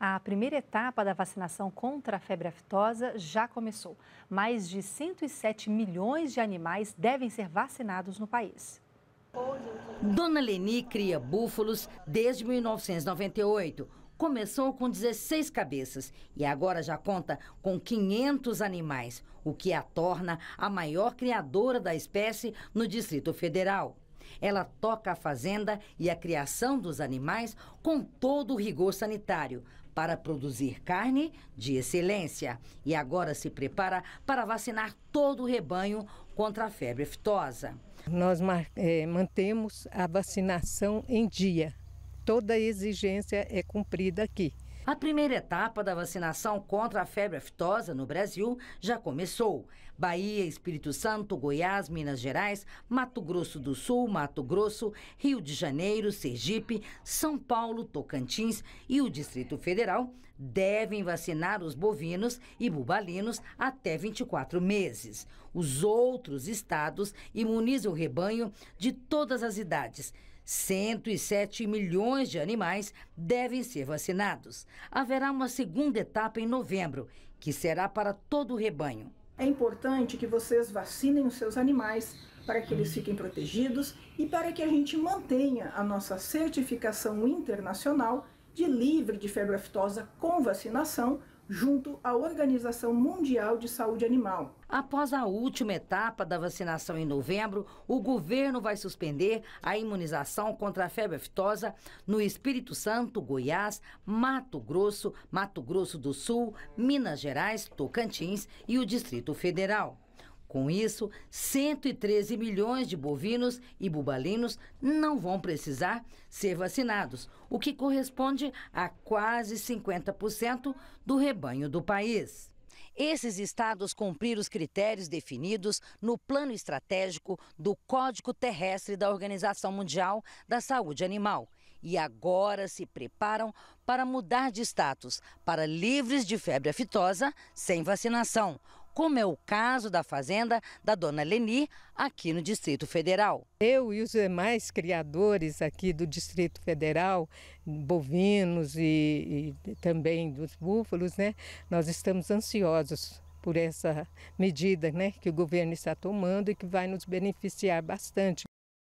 A primeira etapa da vacinação contra a febre aftosa já começou. Mais de 107 milhões de animais devem ser vacinados no país. Dona Leni cria búfalos desde 1998. Começou com 16 cabeças e agora já conta com 500 animais, o que a torna a maior criadora da espécie no Distrito Federal. Ela toca a fazenda e a criação dos animais com todo o rigor sanitário para produzir carne de excelência e agora se prepara para vacinar todo o rebanho contra a febre aftosa. Nós é, mantemos a vacinação em dia. Toda exigência é cumprida aqui. A primeira etapa da vacinação contra a febre aftosa no Brasil já começou. Bahia, Espírito Santo, Goiás, Minas Gerais, Mato Grosso do Sul, Mato Grosso, Rio de Janeiro, Sergipe, São Paulo, Tocantins e o Distrito Federal devem vacinar os bovinos e bubalinos até 24 meses. Os outros estados imunizam o rebanho de todas as idades 107 milhões de animais devem ser vacinados. Haverá uma segunda etapa em novembro, que será para todo o rebanho. É importante que vocês vacinem os seus animais para que eles fiquem protegidos e para que a gente mantenha a nossa certificação internacional de livre de febre aftosa com vacinação junto à Organização Mundial de Saúde Animal. Após a última etapa da vacinação em novembro, o governo vai suspender a imunização contra a febre aftosa no Espírito Santo, Goiás, Mato Grosso, Mato Grosso do Sul, Minas Gerais, Tocantins e o Distrito Federal. Com isso, 113 milhões de bovinos e bubalinos não vão precisar ser vacinados, o que corresponde a quase 50% do rebanho do país. Esses estados cumpriram os critérios definidos no plano estratégico do Código Terrestre da Organização Mundial da Saúde Animal e agora se preparam para mudar de status para livres de febre aftosa sem vacinação, como é o caso da fazenda da dona Leni, aqui no Distrito Federal. Eu e os demais criadores aqui do Distrito Federal, bovinos e, e também dos búfalos, né, nós estamos ansiosos por essa medida né, que o governo está tomando e que vai nos beneficiar bastante.